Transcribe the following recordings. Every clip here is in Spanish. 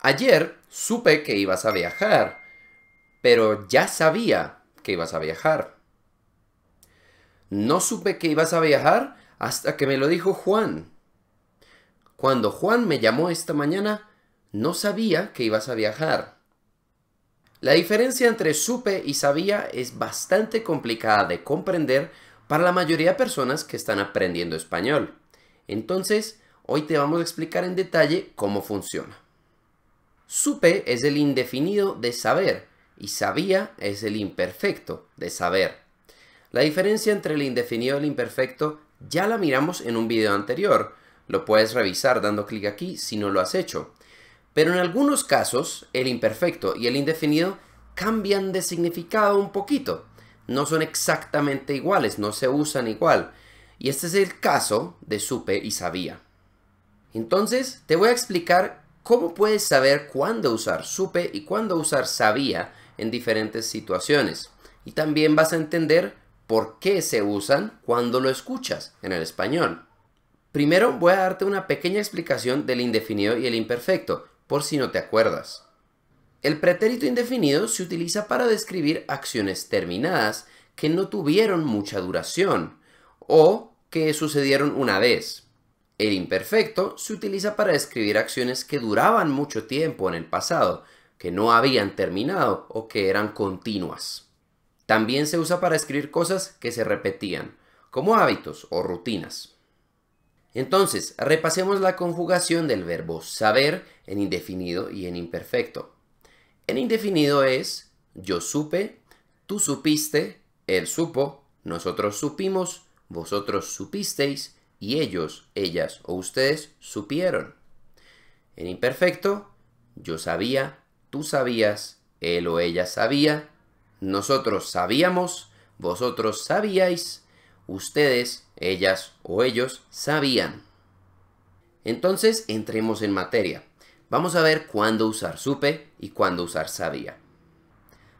Ayer supe que ibas a viajar, pero ya sabía que ibas a viajar. No supe que ibas a viajar hasta que me lo dijo Juan. Cuando Juan me llamó esta mañana, no sabía que ibas a viajar. La diferencia entre supe y sabía es bastante complicada de comprender para la mayoría de personas que están aprendiendo español. Entonces, hoy te vamos a explicar en detalle cómo funciona. Supe es el indefinido de saber y sabía es el imperfecto de saber. La diferencia entre el indefinido y el imperfecto ya la miramos en un video anterior. Lo puedes revisar dando clic aquí si no lo has hecho. Pero en algunos casos, el imperfecto y el indefinido cambian de significado un poquito. No son exactamente iguales, no se usan igual. Y este es el caso de supe y sabía. Entonces, te voy a explicar ¿Cómo puedes saber cuándo usar supe y cuándo usar sabía en diferentes situaciones? Y también vas a entender por qué se usan cuando lo escuchas en el español. Primero voy a darte una pequeña explicación del indefinido y el imperfecto, por si no te acuerdas. El pretérito indefinido se utiliza para describir acciones terminadas que no tuvieron mucha duración o que sucedieron una vez. El imperfecto se utiliza para describir acciones que duraban mucho tiempo en el pasado, que no habían terminado o que eran continuas. También se usa para escribir cosas que se repetían, como hábitos o rutinas. Entonces, repasemos la conjugación del verbo saber en indefinido y en imperfecto. En indefinido es yo supe, tú supiste, él supo, nosotros supimos, vosotros supisteis, y ellos, ellas o ustedes supieron. En imperfecto, yo sabía, tú sabías, él o ella sabía, nosotros sabíamos, vosotros sabíais, ustedes, ellas o ellos sabían. Entonces entremos en materia. Vamos a ver cuándo usar supe y cuándo usar sabía.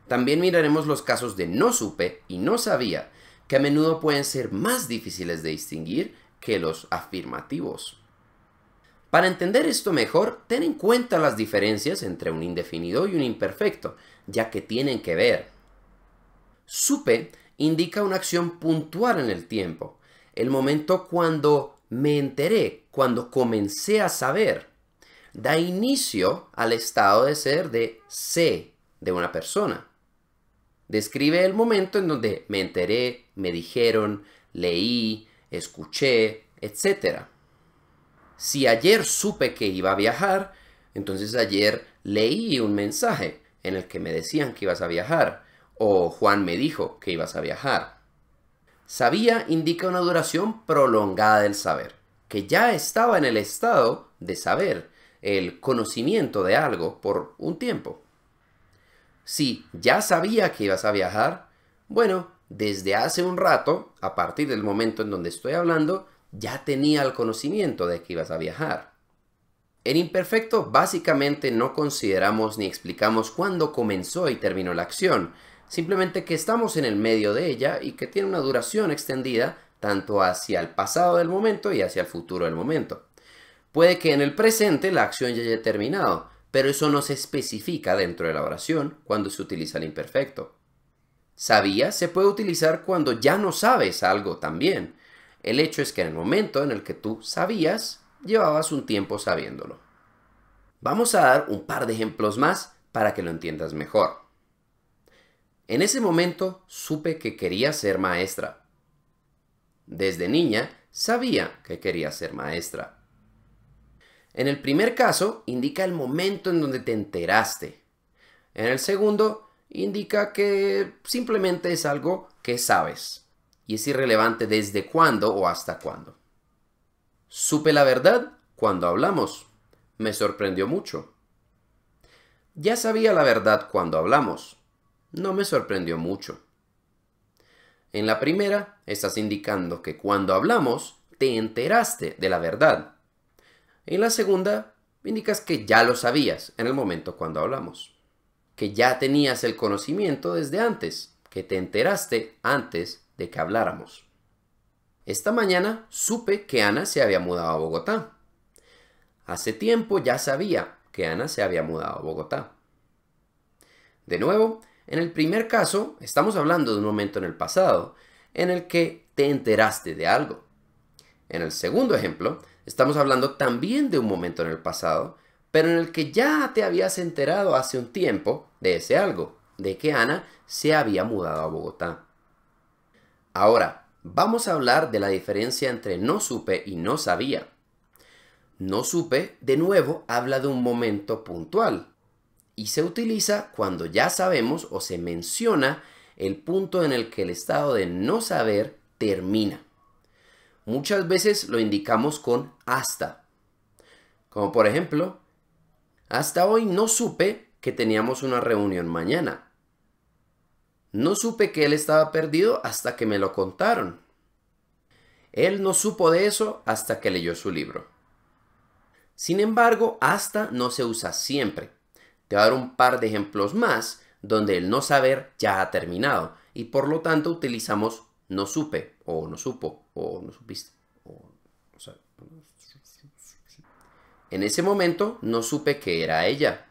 También miraremos los casos de no supe y no sabía, que a menudo pueden ser más difíciles de distinguir que los afirmativos. Para entender esto mejor, ten en cuenta las diferencias entre un indefinido y un imperfecto, ya que tienen que ver. Supe indica una acción puntual en el tiempo, el momento cuando me enteré, cuando comencé a saber. Da inicio al estado de ser de sé de una persona. Describe el momento en donde me enteré, me dijeron, leí, escuché, etcétera Si ayer supe que iba a viajar, entonces ayer leí un mensaje en el que me decían que ibas a viajar, o Juan me dijo que ibas a viajar. Sabía indica una duración prolongada del saber, que ya estaba en el estado de saber, el conocimiento de algo por un tiempo. Si ya sabía que ibas a viajar, bueno, desde hace un rato, a partir del momento en donde estoy hablando, ya tenía el conocimiento de que ibas a viajar. En imperfecto básicamente no consideramos ni explicamos cuándo comenzó y terminó la acción, simplemente que estamos en el medio de ella y que tiene una duración extendida tanto hacia el pasado del momento y hacia el futuro del momento. Puede que en el presente la acción ya haya terminado, pero eso no se especifica dentro de la oración cuando se utiliza el imperfecto. Sabía se puede utilizar cuando ya no sabes algo también. El hecho es que en el momento en el que tú sabías, llevabas un tiempo sabiéndolo. Vamos a dar un par de ejemplos más para que lo entiendas mejor. En ese momento supe que quería ser maestra. Desde niña sabía que quería ser maestra. En el primer caso indica el momento en donde te enteraste. En el segundo indica que simplemente es algo que sabes y es irrelevante desde cuándo o hasta cuándo. Supe la verdad cuando hablamos. Me sorprendió mucho. Ya sabía la verdad cuando hablamos. No me sorprendió mucho. En la primera, estás indicando que cuando hablamos, te enteraste de la verdad. En la segunda, indicas que ya lo sabías en el momento cuando hablamos que ya tenías el conocimiento desde antes, que te enteraste antes de que habláramos. Esta mañana supe que Ana se había mudado a Bogotá. Hace tiempo ya sabía que Ana se había mudado a Bogotá. De nuevo, en el primer caso estamos hablando de un momento en el pasado en el que te enteraste de algo. En el segundo ejemplo, estamos hablando también de un momento en el pasado pero en el que ya te habías enterado hace un tiempo de ese algo, de que Ana se había mudado a Bogotá. Ahora, vamos a hablar de la diferencia entre no supe y no sabía. No supe, de nuevo, habla de un momento puntual y se utiliza cuando ya sabemos o se menciona el punto en el que el estado de no saber termina. Muchas veces lo indicamos con hasta, como por ejemplo, hasta hoy no supe que teníamos una reunión mañana. No supe que él estaba perdido hasta que me lo contaron. Él no supo de eso hasta que leyó su libro. Sin embargo, hasta no se usa siempre. Te voy a dar un par de ejemplos más donde el no saber ya ha terminado y por lo tanto utilizamos no supe o no supo o no supiste o, no en ese momento no supe que era ella.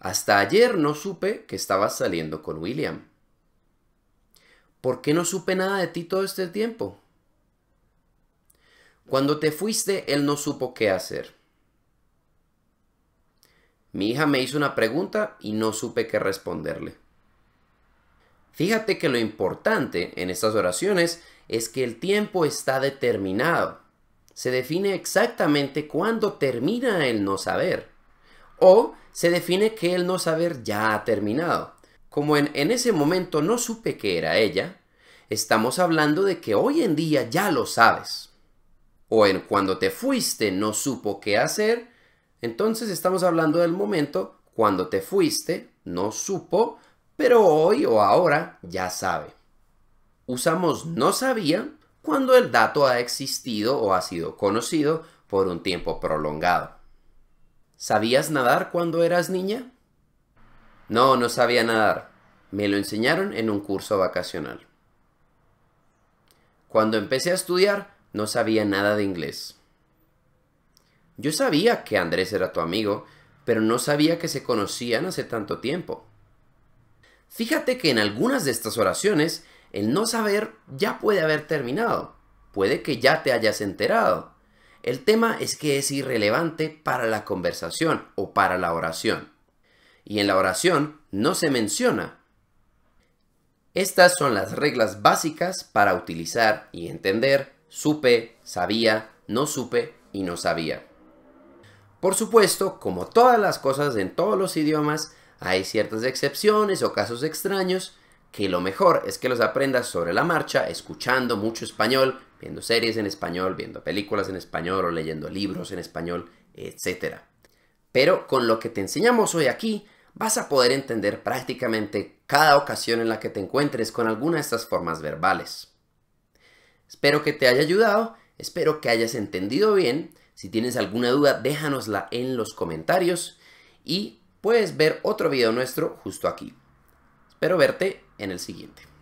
Hasta ayer no supe que estabas saliendo con William. ¿Por qué no supe nada de ti todo este tiempo? Cuando te fuiste, él no supo qué hacer. Mi hija me hizo una pregunta y no supe qué responderle. Fíjate que lo importante en estas oraciones es que el tiempo está determinado se define exactamente cuándo termina el no saber. O se define que el no saber ya ha terminado. Como en, en ese momento no supe que era ella, estamos hablando de que hoy en día ya lo sabes. O en cuando te fuiste no supo qué hacer, entonces estamos hablando del momento cuando te fuiste no supo, pero hoy o ahora ya sabe. Usamos no sabía cuando el dato ha existido o ha sido conocido por un tiempo prolongado. ¿Sabías nadar cuando eras niña? No, no sabía nadar. Me lo enseñaron en un curso vacacional. Cuando empecé a estudiar, no sabía nada de inglés. Yo sabía que Andrés era tu amigo, pero no sabía que se conocían hace tanto tiempo. Fíjate que en algunas de estas oraciones el no saber ya puede haber terminado, puede que ya te hayas enterado. El tema es que es irrelevante para la conversación o para la oración. Y en la oración no se menciona. Estas son las reglas básicas para utilizar y entender supe, sabía, no supe y no sabía. Por supuesto, como todas las cosas en todos los idiomas, hay ciertas excepciones o casos extraños que lo mejor es que los aprendas sobre la marcha, escuchando mucho español, viendo series en español, viendo películas en español o leyendo libros en español, etc. Pero con lo que te enseñamos hoy aquí, vas a poder entender prácticamente cada ocasión en la que te encuentres con alguna de estas formas verbales. Espero que te haya ayudado, espero que hayas entendido bien. Si tienes alguna duda, déjanosla en los comentarios y puedes ver otro video nuestro justo aquí. Espero verte en el siguiente.